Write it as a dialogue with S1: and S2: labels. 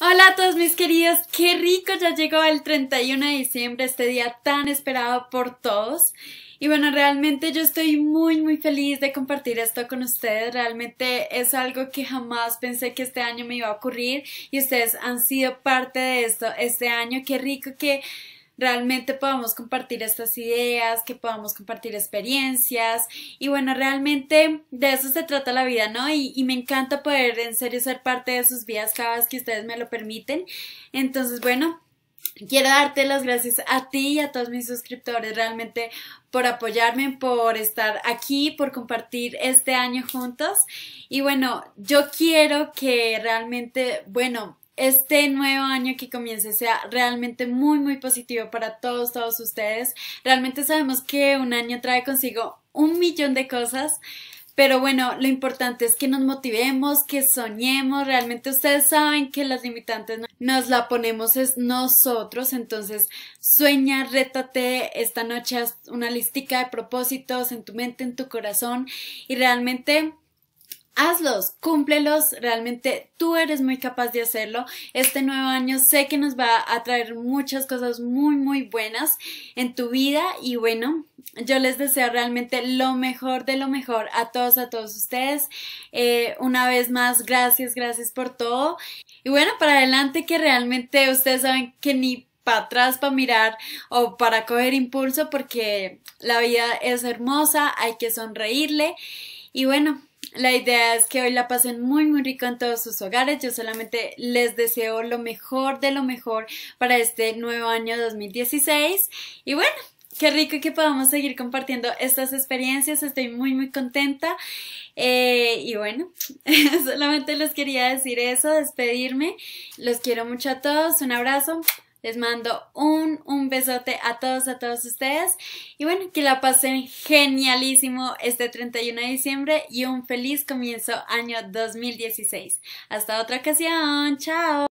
S1: Hola a todos mis queridos, qué rico ya llegó el 31 de diciembre, este día tan esperado por todos. Y bueno, realmente yo estoy muy muy feliz de compartir esto con ustedes, realmente es algo que jamás pensé que este año me iba a ocurrir y ustedes han sido parte de esto este año, qué rico que realmente podamos compartir estas ideas, que podamos compartir experiencias y bueno, realmente de eso se trata la vida, ¿no? Y, me encanta poder en serio ser parte de sus vidas cada vez que ustedes me lo permiten. Entonces, bueno, Quiero darte las gracias a ti y a todos mis suscriptores realmente por apoyarme, por estar aquí, por compartir este año juntos. Y bueno, yo quiero que realmente, bueno, este nuevo año que comience sea realmente muy, muy positivo para todos, todos ustedes. Realmente sabemos que un año trae consigo un millón de cosas. Pero bueno, lo importante es que nos motivemos, que soñemos. Realmente ustedes saben que las limitantes nos la ponemos es nosotros. Entonces, sueña, rétate. Esta noche haz una listica de propósitos en tu mente, en tu corazón. Y realmente hazlos, cúmplelos, realmente tú eres muy capaz de hacerlo. Este nuevo año sé que nos va a traer muchas cosas muy, muy buenas en tu vida y bueno, yo les deseo realmente lo mejor de lo mejor a todos, a todos ustedes. Eh, una vez más, gracias, gracias por todo. Y bueno, para adelante que realmente ustedes saben que ni para atrás para mirar o para coger impulso porque la vida es hermosa, hay que sonreírle y bueno, la idea es que hoy la pasen muy, muy rico en todos sus hogares. Yo solamente les deseo lo mejor de lo mejor para este nuevo año 2016. Y bueno, qué rico que podamos seguir compartiendo estas experiencias. Estoy muy, muy contenta. Eh, y bueno, solamente les quería decir eso, despedirme. Los quiero mucho a todos. Un abrazo. Les mando un, un besote a todos, a todos ustedes. Y bueno, que la pasen genialísimo este 31 de diciembre y un feliz comienzo año 2016. Hasta otra ocasión. Chao.